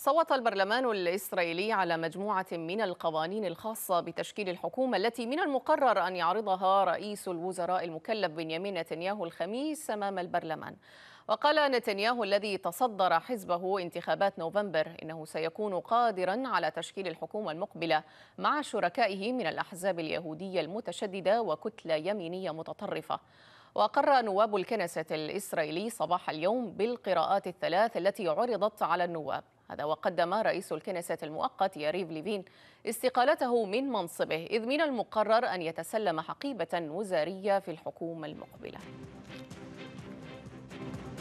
صوت البرلمان الإسرائيلي على مجموعة من القوانين الخاصة بتشكيل الحكومة التي من المقرر أن يعرضها رئيس الوزراء المكلف بنيامين نتنياهو الخميس أمام البرلمان وقال نتنياهو الذي تصدر حزبه انتخابات نوفمبر إنه سيكون قادرا على تشكيل الحكومة المقبلة مع شركائه من الأحزاب اليهودية المتشددة وكتلة يمينية متطرفة وأقر نواب الكنسة الإسرائيلي صباح اليوم بالقراءات الثلاث التي عرضت على النواب هذا وقدم رئيس الكنيسة المؤقت ياريف ليفين استقالته من منصبه إذ من المقرر أن يتسلم حقيبة وزارية في الحكومة المقبلة